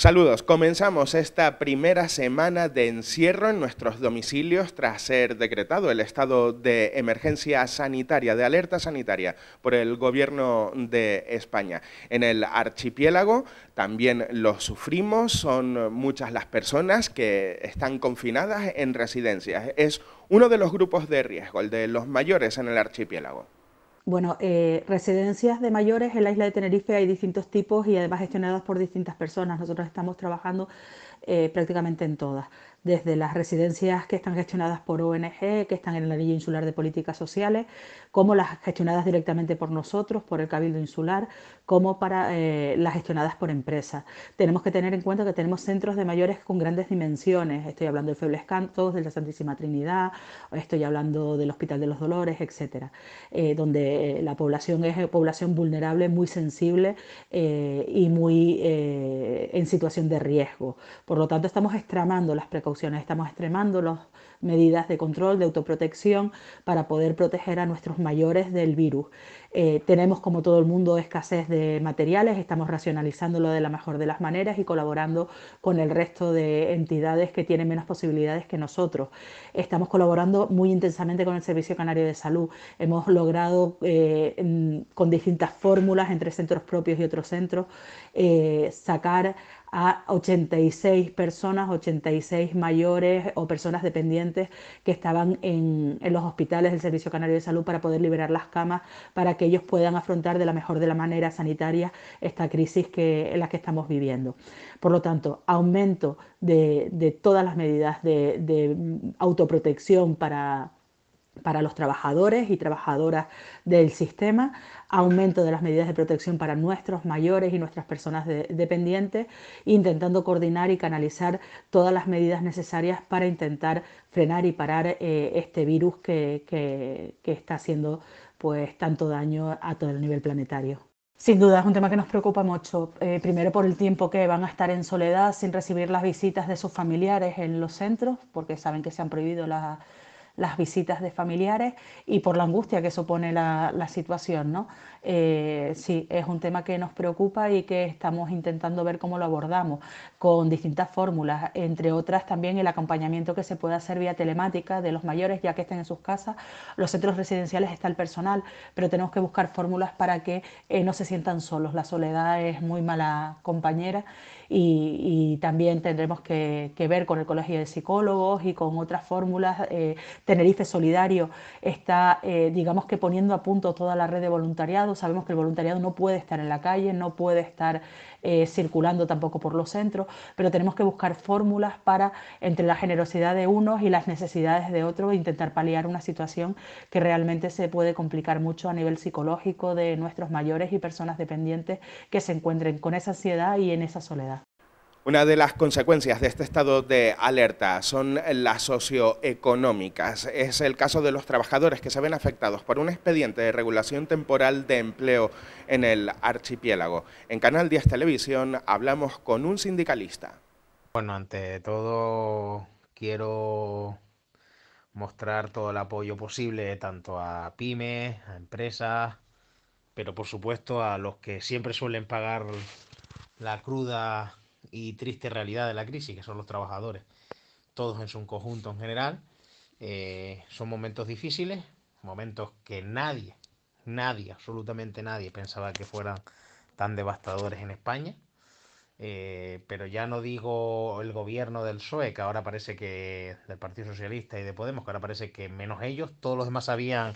Saludos, comenzamos esta primera semana de encierro en nuestros domicilios tras ser decretado el estado de emergencia sanitaria, de alerta sanitaria por el gobierno de España. En el archipiélago también lo sufrimos, son muchas las personas que están confinadas en residencias. Es uno de los grupos de riesgo, el de los mayores en el archipiélago. Bueno, eh, residencias de mayores en la isla de Tenerife hay distintos tipos y además gestionadas por distintas personas. Nosotros estamos trabajando eh, prácticamente en todas desde las residencias que están gestionadas por ONG, que están en la anillo Insular de Políticas Sociales, como las gestionadas directamente por nosotros, por el Cabildo Insular, como para eh, las gestionadas por empresas. Tenemos que tener en cuenta que tenemos centros de mayores con grandes dimensiones. Estoy hablando del Febles Cantos, de la Santísima Trinidad, estoy hablando del Hospital de los Dolores, etcétera, eh, donde eh, la población es población vulnerable, muy sensible y muy en situación de riesgo. Por lo tanto, estamos extramando las precauciones estamos extremándolos medidas de control, de autoprotección, para poder proteger a nuestros mayores del virus. Eh, tenemos, como todo el mundo, escasez de materiales, estamos racionalizándolo de la mejor de las maneras y colaborando con el resto de entidades que tienen menos posibilidades que nosotros. Estamos colaborando muy intensamente con el Servicio Canario de Salud. Hemos logrado, eh, con distintas fórmulas entre centros propios y otros centros, eh, sacar a 86 personas, 86 mayores o personas dependientes que estaban en, los hospitales del Servicio Canario de Salud para poder liberar las camas, para que ellos puedan afrontar de la mejor de la manera sanitaria esta crisis que, en la que estamos viviendo. Por lo tanto, aumento de, todas las medidas de, de autoprotección para para los trabajadores y trabajadoras del sistema, aumento de las medidas de protección para nuestros mayores y nuestras personas dependientes, intentando coordinar y canalizar todas las medidas necesarias para intentar frenar y parar eh, este virus que, está haciendo pues tanto daño a todo el nivel planetario. Sin duda, es un tema que nos preocupa mucho. Eh, primero por el tiempo que van a estar en soledad sin recibir las visitas de sus familiares en los centros, porque saben que se han prohibido las las visitas de familiares y por la angustia que supone la, situación, ¿no? Eh, sí, es un tema que nos preocupa y que estamos intentando ver cómo lo abordamos con distintas fórmulas, entre otras también el acompañamiento que se pueda hacer vía telemática de los mayores ya que estén en sus casas. Los centros residenciales está el personal, pero tenemos que buscar fórmulas para que eh, no se sientan solos. La soledad es muy mala compañera y, también tendremos que, ver con el Colegio de Psicólogos y con otras fórmulas. Eh, Tenerife Solidario está, digamos que poniendo a punto toda la red de voluntariado sabemos que el voluntariado no puede estar en la calle, no puede estar eh, circulando tampoco por los centros, pero tenemos que buscar fórmulas para, entre la generosidad de unos y las necesidades de otros, intentar paliar una situación que realmente se puede complicar mucho a nivel psicológico de nuestros mayores y personas dependientes que se encuentren con esa ansiedad y en esa soledad. Una de las consecuencias de este estado de alerta son las socioeconómicas. Es el caso de los trabajadores que se ven afectados por un expediente de regulación temporal de empleo en el archipiélago. En Canal 10 Televisión hablamos con un sindicalista. Bueno, ante todo quiero mostrar todo el apoyo posible tanto a pymes, a empresas, pero por supuesto a los que siempre suelen pagar la cruda y triste realidad de la crisis, que son los trabajadores, todos en su conjunto en general. Eh, son momentos difíciles, momentos que nadie, nadie, absolutamente nadie pensaba que fueran tan devastadores en España. Eh, pero ya no digo el gobierno del PSOE, que ahora parece que del Partido Socialista y de Podemos, que ahora parece que menos ellos, todos los demás sabían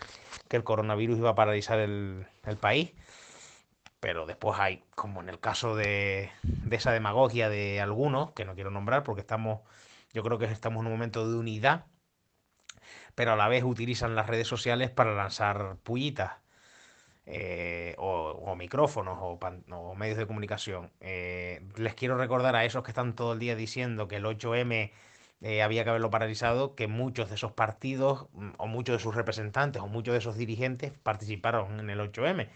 que el coronavirus iba a paralizar el, el país pero después hay, como en el caso de, esa demagogia de algunos, que no quiero nombrar porque estamos, yo creo que estamos en un momento de unidad, pero a la vez utilizan las redes sociales para lanzar pullitas. Eh, o, micrófonos o, medios de comunicación. Eh, les quiero recordar a esos que están todo el día diciendo que el 8M eh, había que haberlo paralizado, que muchos de esos partidos mm, o muchos de sus representantes o muchos de esos dirigentes participaron en el 8M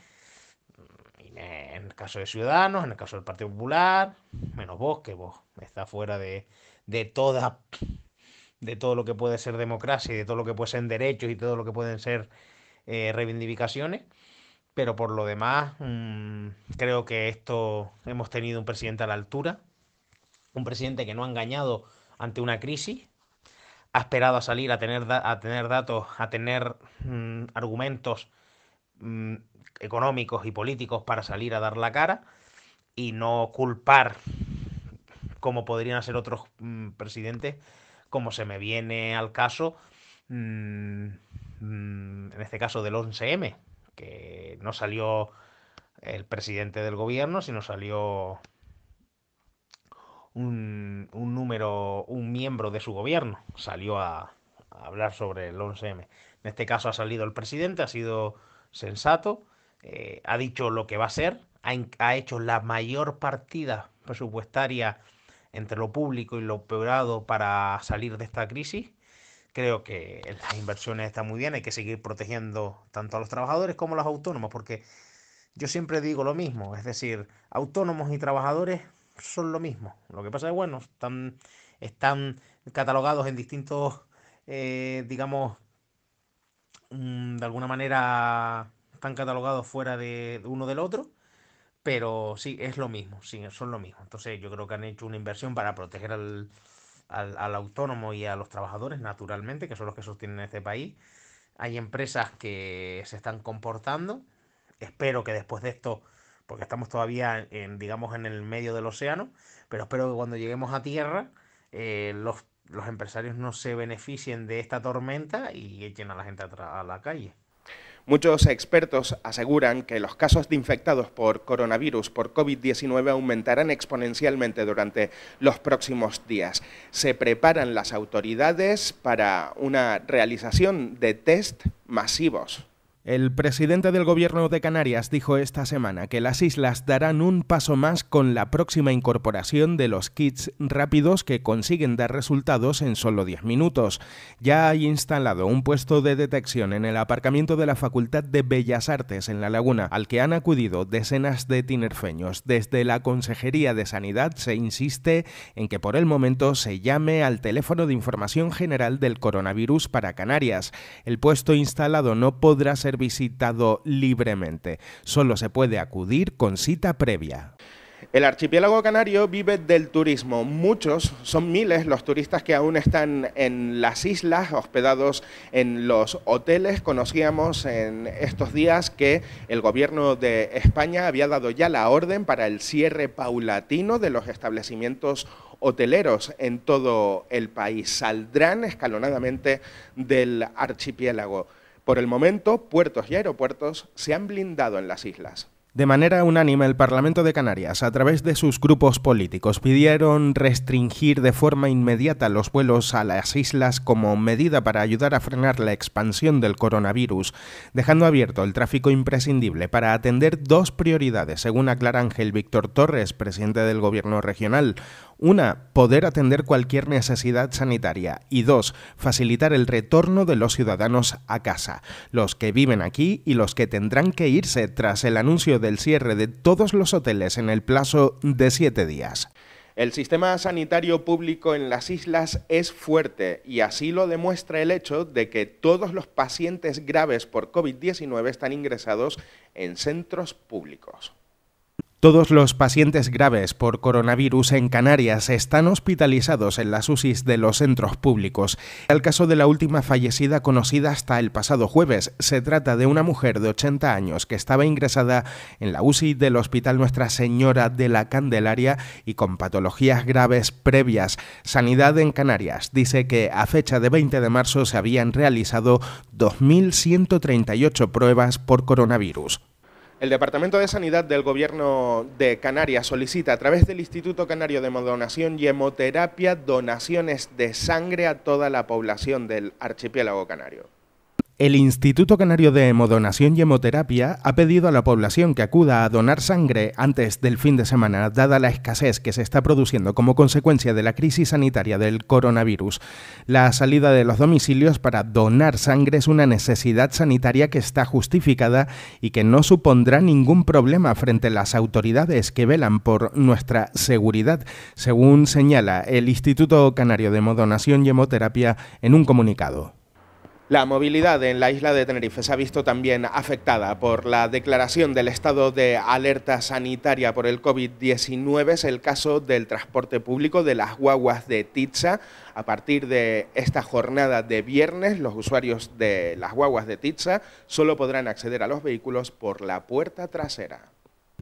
en el caso de Ciudadanos, en el caso del Partido Popular, menos vos, que vos está fuera de, de toda de todo lo que puede ser democracia y de todo lo que puede ser derechos y todo lo que pueden ser eh, reivindicaciones. Pero por lo demás, mm, creo que esto hemos tenido un presidente a la altura, un presidente que no ha engañado ante una crisis, ha esperado a salir a tener, a tener datos, a tener mm, argumentos Mm, económicos y políticos para salir a dar la cara y no culpar, como podrían hacer otros mm, presidentes, como se me viene al caso, mm, en este caso del 11M, que no salió el presidente del gobierno, sino salió un, número, un miembro de su gobierno, salió a hablar sobre el 11M. En este caso ha salido el presidente, ha sido sensato, eh, ha dicho lo que va a ser, ha, hecho la mayor partida presupuestaria entre lo público y lo peorado para salir de esta crisis. Creo que las inversiones están muy bien, hay que seguir protegiendo tanto a los trabajadores como a los autónomos, porque yo siempre digo lo mismo, es decir, autónomos y trabajadores son lo mismo. Lo que pasa es, bueno, están, están catalogados en distintos, eh, digamos, Mm, de alguna manera están catalogados fuera de, uno del otro, pero sí, es lo mismo, sí, son lo mismo. Entonces yo creo que han hecho una inversión para proteger al, autónomo y a los trabajadores, naturalmente, que son los que sostienen este país. Hay empresas que se están comportando. Espero que después de esto, porque estamos todavía, en, digamos, en el medio del océano, pero espero que cuando lleguemos a tierra, eh, los los empresarios no se beneficien de esta tormenta y echen a la gente a la calle. Muchos expertos aseguran que los casos de infectados por coronavirus, por COVID-19, aumentarán exponencialmente durante los próximos días. Se preparan las autoridades para una realización de test masivos. El presidente del Gobierno de Canarias dijo esta semana que las islas darán un paso más con la próxima incorporación de los kits rápidos que consiguen dar resultados en solo 10 minutos. Ya hay instalado un puesto de detección en el aparcamiento de la Facultad de Bellas Artes en La Laguna, al que han acudido decenas de tinerfeños. Desde la Consejería de Sanidad se insiste en que por el momento se llame al teléfono de información general del coronavirus para Canarias. El puesto instalado no podrá ser visitado libremente. Solo se puede acudir con cita previa. El archipiélago canario vive del turismo. Muchos, son miles los turistas que aún están en las islas, hospedados en los hoteles. Conocíamos en estos días que el gobierno de España había dado ya la orden para el cierre paulatino de los establecimientos hoteleros en todo el país. Saldrán escalonadamente del archipiélago. Por el momento, puertos y aeropuertos se han blindado en las islas. De manera unánime, el Parlamento de Canarias, a través de sus grupos políticos, pidieron restringir de forma inmediata los vuelos a las islas como medida para ayudar a frenar la expansión del coronavirus, dejando abierto el tráfico imprescindible para atender dos prioridades, según aclara Ángel Víctor Torres, presidente del Gobierno regional. Una, poder atender cualquier necesidad sanitaria. Y dos, facilitar el retorno de los ciudadanos a casa, los que viven aquí y los que tendrán que irse tras el anuncio del cierre de todos los hoteles en el plazo de siete días. El sistema sanitario público en las islas es fuerte y así lo demuestra el hecho de que todos los pacientes graves por COVID-19 están ingresados en centros públicos. Todos los pacientes graves por coronavirus en Canarias están hospitalizados en las UCIs de los centros públicos. El caso de la última fallecida conocida hasta el pasado jueves se trata de una mujer de 80 años que estaba ingresada en la UCI del Hospital Nuestra Señora de la Candelaria y con patologías graves previas. Sanidad en Canarias dice que a fecha de 20 de marzo se habían realizado 2.138 pruebas por coronavirus. El Departamento de Sanidad del Gobierno de Canarias solicita a través del Instituto Canario de Donación y Hemoterapia donaciones de sangre a toda la población del archipiélago canario. El Instituto Canario de Hemodonación y Hemoterapia ha pedido a la población que acuda a donar sangre antes del fin de semana, dada la escasez que se está produciendo como consecuencia de la crisis sanitaria del coronavirus. La salida de los domicilios para donar sangre es una necesidad sanitaria que está justificada y que no supondrá ningún problema frente a las autoridades que velan por nuestra seguridad, según señala el Instituto Canario de Hemodonación y Hemoterapia en un comunicado. La movilidad en la isla de Tenerife se ha visto también afectada por la declaración del estado de alerta sanitaria por el COVID-19. Es el caso del transporte público de las guaguas de Titsa. A partir de esta jornada de viernes, los usuarios de las guaguas de Titsa solo podrán acceder a los vehículos por la puerta trasera.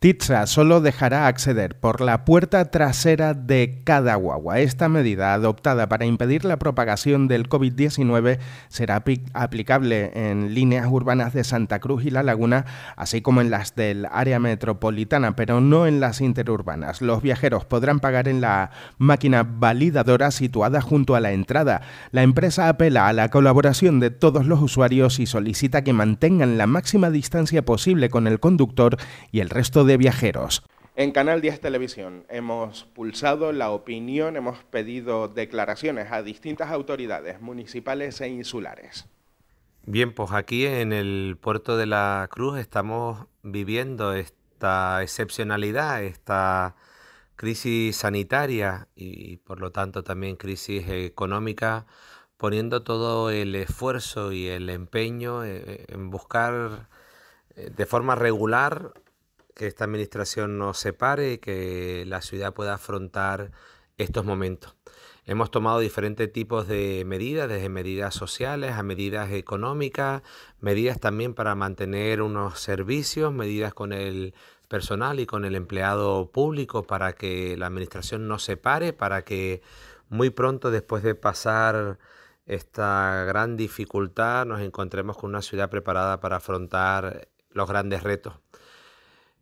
Titsa solo dejará acceder por la puerta trasera de cada guagua. Esta medida adoptada para impedir la propagación del COVID-19 será aplicable en líneas urbanas de Santa Cruz y La Laguna, así como en las del área metropolitana, pero no en las interurbanas. Los viajeros podrán pagar en la máquina validadora situada junto a la entrada. La empresa apela a la colaboración de todos los usuarios y solicita que mantengan la máxima distancia posible con el conductor y el resto de viajeros. En Canal 10 Televisión hemos pulsado la opinión, hemos pedido declaraciones a distintas autoridades municipales e insulares. Bien, pues aquí en el puerto de la Cruz estamos viviendo esta excepcionalidad, esta crisis sanitaria y por lo tanto también crisis económica, poniendo todo el esfuerzo y el empeño eh, en buscar eh, de forma regular que esta administración nos separe y que la ciudad pueda afrontar estos momentos. Hemos tomado diferentes tipos de medidas, desde medidas sociales a medidas económicas, medidas también para mantener unos servicios, medidas con el personal y con el empleado público para que la administración no se pare, para que muy pronto después de pasar esta gran dificultad nos encontremos con una ciudad preparada para afrontar los grandes retos.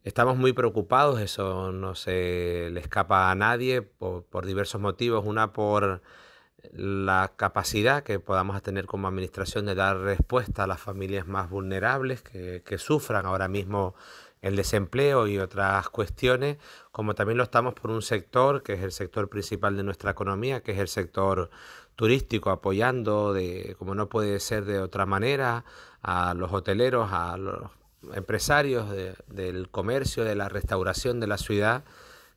Estamos muy preocupados, eso no se le escapa a nadie por, diversos motivos. Una por la capacidad que podamos tener como administración de dar respuesta a las familias más vulnerables que, que sufran ahora mismo el desempleo y otras cuestiones, como también lo estamos por un sector que es el sector principal de nuestra economía, que es el sector turístico, apoyando, de, como no puede ser de otra manera, a los hoteleros, a los empresarios del comercio, de la restauración de la ciudad,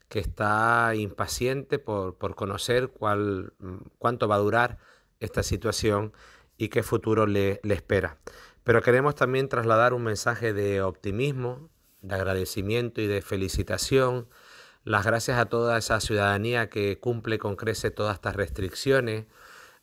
que está impaciente por, conocer cuánto va a durar esta situación y qué futuro le espera. Pero queremos también trasladar un mensaje de optimismo, de agradecimiento y de felicitación. Las gracias a toda esa ciudadanía que cumple con crece todas estas restricciones.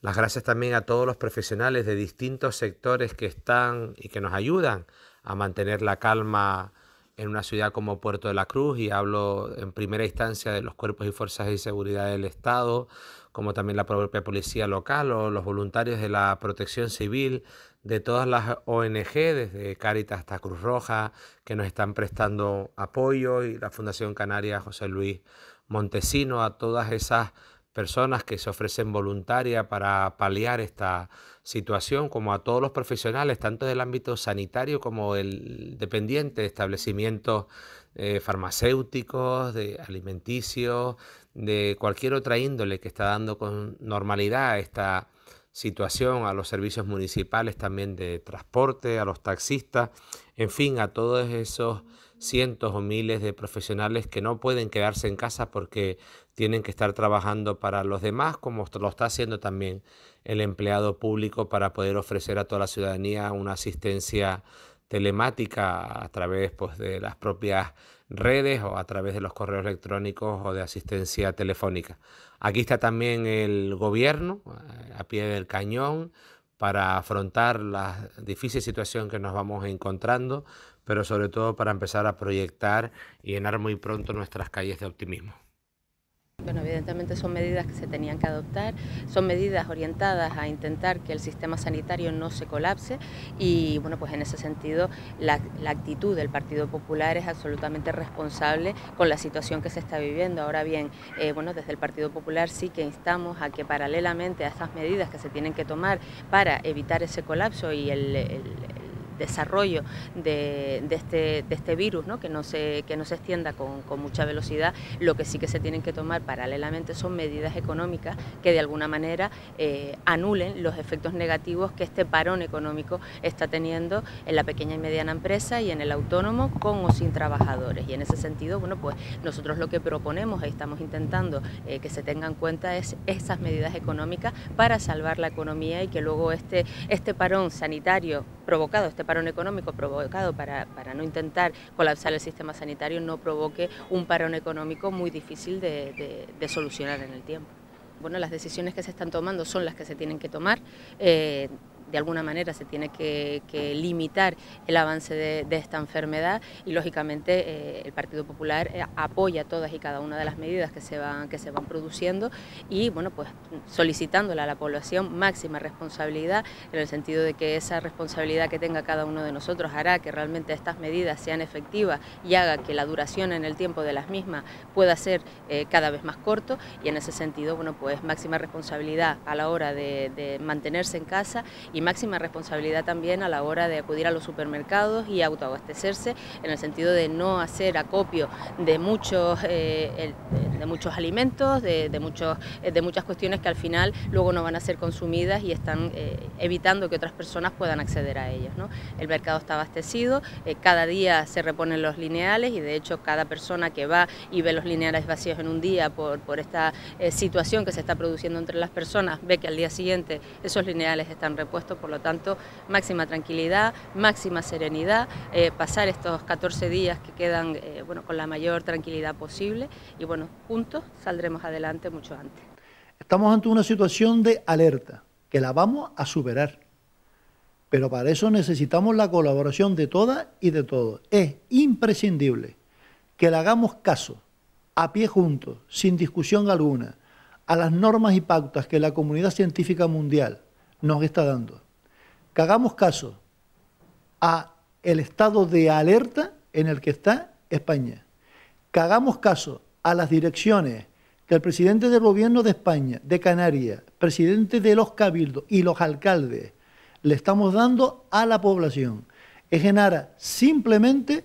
Las gracias también a todos los profesionales de distintos sectores que están y que nos ayudan a mantener la calma en una ciudad como Puerto de la Cruz y hablo en primera instancia de los cuerpos y fuerzas de seguridad del Estado, como también la propia policía local o los voluntarios de la protección civil, de todas las ONG, desde Cáritas hasta Cruz Roja, que nos están prestando apoyo y la Fundación Canaria José Luis Montesino, a todas esas personas que se ofrecen voluntaria para paliar esta situación, como a todos los profesionales, tanto del ámbito sanitario como el dependiente de establecimientos eh, farmacéuticos, de alimenticios, de cualquier otra índole que está dando con normalidad esta situación, a los servicios municipales también de transporte, a los taxistas, en fin, a todos esos cientos o miles de profesionales que no pueden quedarse en casa porque tienen que estar trabajando para los demás, como lo está haciendo también el empleado público para poder ofrecer a toda la ciudadanía una asistencia telemática a través pues, de las propias redes o a través de los correos electrónicos o de asistencia telefónica. Aquí está también el gobierno eh, a pie del cañón para afrontar la difícil situación que nos vamos encontrando pero sobre todo para empezar a proyectar y llenar muy pronto nuestras calles de optimismo. Bueno, evidentemente son medidas que se tenían que adoptar, son medidas orientadas a intentar que el sistema sanitario no se colapse y, bueno, pues en ese sentido la, actitud del Partido Popular es absolutamente responsable con la situación que se está viviendo. Ahora bien, eh, bueno, desde el Partido Popular sí que instamos a que paralelamente a estas medidas que se tienen que tomar para evitar ese colapso y el desarrollo este, de, este, virus, Que, no se, extienda con, mucha velocidad, lo que sí que se tienen que tomar paralelamente son medidas económicas que de alguna manera eh, anulen los efectos negativos que este parón económico está teniendo en la pequeña y mediana empresa y en el autónomo con o sin trabajadores. Y en ese sentido, bueno, pues nosotros lo que proponemos y estamos intentando eh, que se tengan en cuenta es esas medidas económicas para salvar la economía y que luego este, este parón sanitario provocado, este parón económico provocado para, no intentar colapsar el sistema sanitario no provoque un parón económico muy difícil de, solucionar en el tiempo bueno, las decisiones que se están tomando son las que se tienen que tomar. Eh, de alguna manera se tiene que, limitar el avance de, esta enfermedad y lógicamente eh, el Partido Popular eh, apoya todas y cada una de las medidas que se van, que se van produciendo y bueno pues solicitándole a la población máxima responsabilidad en el sentido de que esa responsabilidad que tenga cada uno de nosotros hará que realmente estas medidas sean efectivas y haga que la duración en el tiempo de las mismas pueda ser eh, cada vez más corto y en ese sentido bueno pues máxima responsabilidad a la hora de, mantenerse en casa y máxima responsabilidad también a la hora de acudir a los supermercados y autoabastecerse, en el sentido de no hacer acopio de muchos, eh, de muchos alimentos, de, muchos, eh, de muchas cuestiones que al final luego no van a ser consumidas y están eh, evitando que otras personas puedan acceder a ellas. El mercado está abastecido, cada día se reponen los lineales y de hecho cada persona que va y ve los lineales vacíos en un día por, por esta situación que se está produciendo entre las personas, ve que al día siguiente esos lineales están repuestos por lo tanto, máxima tranquilidad, máxima serenidad, eh, pasar estos 14 días que quedan eh, con la mayor tranquilidad posible y bueno, juntos saldremos adelante mucho antes. Estamos ante una situación de alerta, que la vamos a superar. Pero para eso necesitamos la colaboración de todas y de todos. Es imprescindible que le hagamos caso, a pie juntos, sin discusión alguna, a las normas y pautas que la comunidad científica mundial, nos está dando. Que hagamos caso a el estado de alerta en el que está España. Que hagamos caso a las direcciones que el presidente del gobierno de España, de Canarias, presidente de los cabildos y los alcaldes le estamos dando a la población. Es en simplemente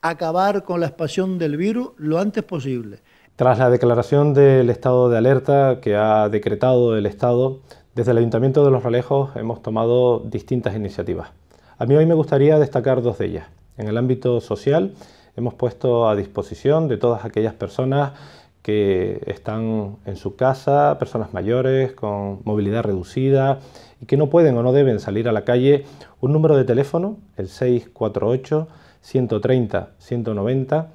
acabar con la expansión del virus lo antes posible. Tras la declaración del estado de alerta que ha decretado el Estado desde el Ayuntamiento de Los Ralejos hemos tomado distintas iniciativas. A mí hoy me gustaría destacar dos de ellas. En el ámbito social hemos puesto a disposición de todas aquellas personas que están en su casa, personas mayores, con movilidad reducida y que no pueden o no deben salir a la calle, un número de teléfono, el 648-130-190,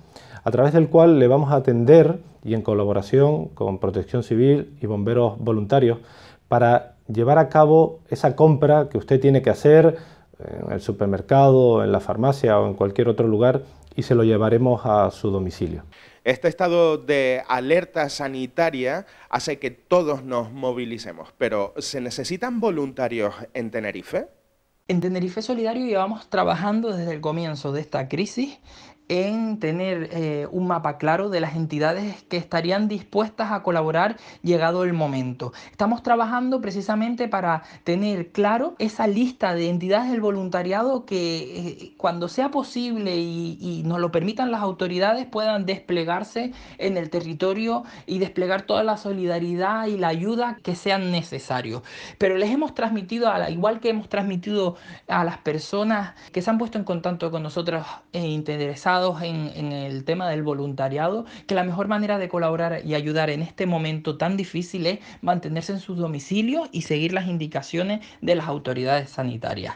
a través del cual le vamos a atender y en colaboración con Protección Civil y bomberos voluntarios, para llevar a cabo esa compra que usted tiene que hacer en el supermercado, en la farmacia o en cualquier otro lugar y se lo llevaremos a su domicilio. Este estado de alerta sanitaria hace que todos nos movilicemos, pero ¿se necesitan voluntarios en Tenerife? En Tenerife Solidario llevamos trabajando desde el comienzo de esta crisis en tener eh, un mapa claro de las entidades que estarían dispuestas a colaborar llegado el momento. Estamos trabajando precisamente para tener claro esa lista de entidades del voluntariado que eh, cuando sea posible y, nos lo permitan las autoridades puedan desplegarse en el territorio y desplegar toda la solidaridad y la ayuda que sean necesarios. Pero les hemos transmitido, a igual que hemos transmitido a las personas que se han puesto en contacto con nosotros e interesados en, en, el tema del voluntariado, que la mejor manera de colaborar y ayudar en este momento tan difícil es mantenerse en sus domicilios y seguir las indicaciones de las autoridades sanitarias.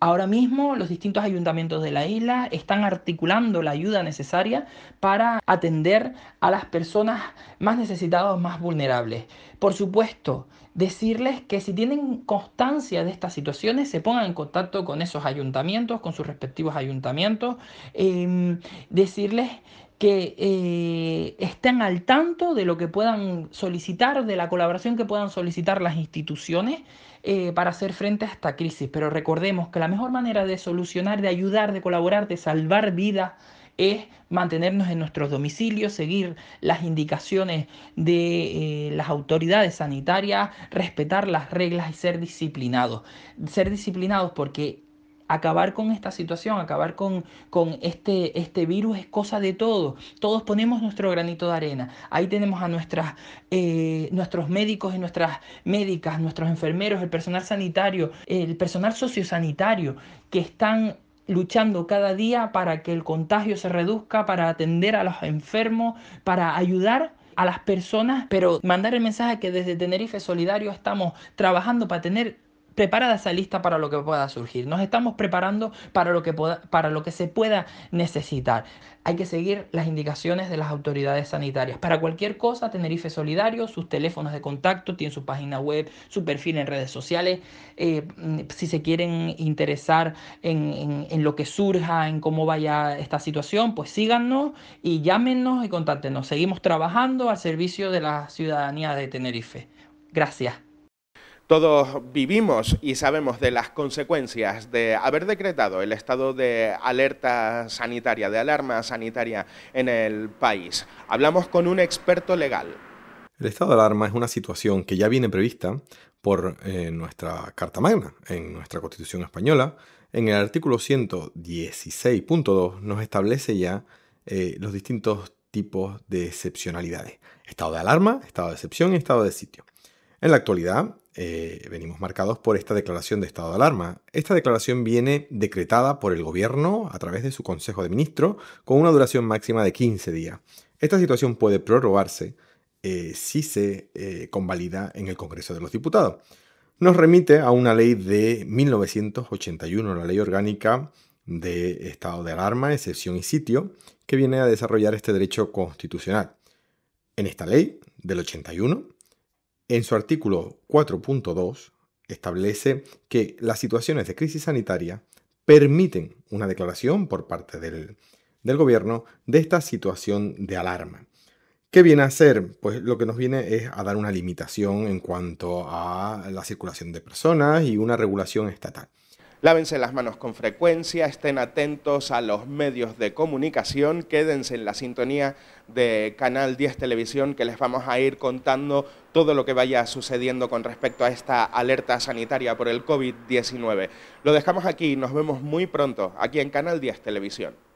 Ahora mismo los distintos ayuntamientos de la isla están articulando la ayuda necesaria para atender a las personas más necesitadas, más vulnerables. Por supuesto, decirles que si tienen constancia de estas situaciones, se pongan en contacto con esos ayuntamientos, con sus respectivos ayuntamientos. Em, decirles que eh, estén al tanto de lo que puedan solicitar, de la colaboración que puedan solicitar las instituciones eh, para hacer frente a esta crisis. Pero recordemos que la mejor manera de solucionar, de ayudar, de colaborar, de salvar vidas es mantenernos en nuestros domicilios, seguir las indicaciones de eh, las autoridades sanitarias, respetar las reglas y ser disciplinados. Ser disciplinados porque acabar con esta situación, acabar con, con este, este virus es cosa de todos. Todos ponemos nuestro granito de arena. Ahí tenemos a nuestras, eh, nuestros médicos y nuestras médicas, nuestros enfermeros, el personal sanitario, el personal sociosanitario, que están luchando cada día para que el contagio se reduzca, para atender a los enfermos, para ayudar a las personas, pero mandar el mensaje que desde Tenerife Solidario estamos trabajando para tener Preparada esa lista para lo que pueda surgir. Nos estamos preparando para lo que, para lo que se pueda necesitar. Hay que seguir las indicaciones de las autoridades sanitarias. Para cualquier cosa, Tenerife Solidario, sus teléfonos de contacto, tiene su página web, su perfil en redes sociales. Eh, mm, si se quieren interesar en, en lo que surja, en cómo vaya esta situación, pues síganos y llámenos y contáctenos. Seguimos trabajando al servicio de la ciudadanía de Tenerife. Gracias. Todos vivimos y sabemos de las consecuencias de haber decretado el estado de alerta sanitaria, de alarma sanitaria en el país. Hablamos con un experto legal. El estado de alarma es una situación que ya viene prevista por eh, nuestra Carta Magna, en nuestra Constitución española. En el artículo 116.2 nos establece ya eh, los distintos tipos de excepcionalidades. Estado de alarma, estado de excepción y estado de sitio. En la actualidad, eh, venimos marcados por esta declaración de estado de alarma. Esta declaración viene decretada por el gobierno a través de su Consejo de Ministros con una duración máxima de 15 días. Esta situación puede prorrogarse eh, si se eh, convalida en el Congreso de los Diputados. Nos remite a una ley de 1981, la Ley Orgánica de Estado de Alarma, Excepción y Sitio, que viene a desarrollar este derecho constitucional. En esta ley del 81, en su artículo 4.2 establece que las situaciones de crisis sanitaria permiten una declaración por parte del, gobierno de esta situación de alarma. ¿Qué viene a hacer? Pues lo que nos viene es a dar una limitación en cuanto a la circulación de personas y una regulación estatal. Lávense las manos con frecuencia, estén atentos a los medios de comunicación, quédense en la sintonía de Canal 10 Televisión que les vamos a ir contando todo lo que vaya sucediendo con respecto a esta alerta sanitaria por el COVID-19. Lo dejamos aquí, y nos vemos muy pronto, aquí en Canal 10 Televisión.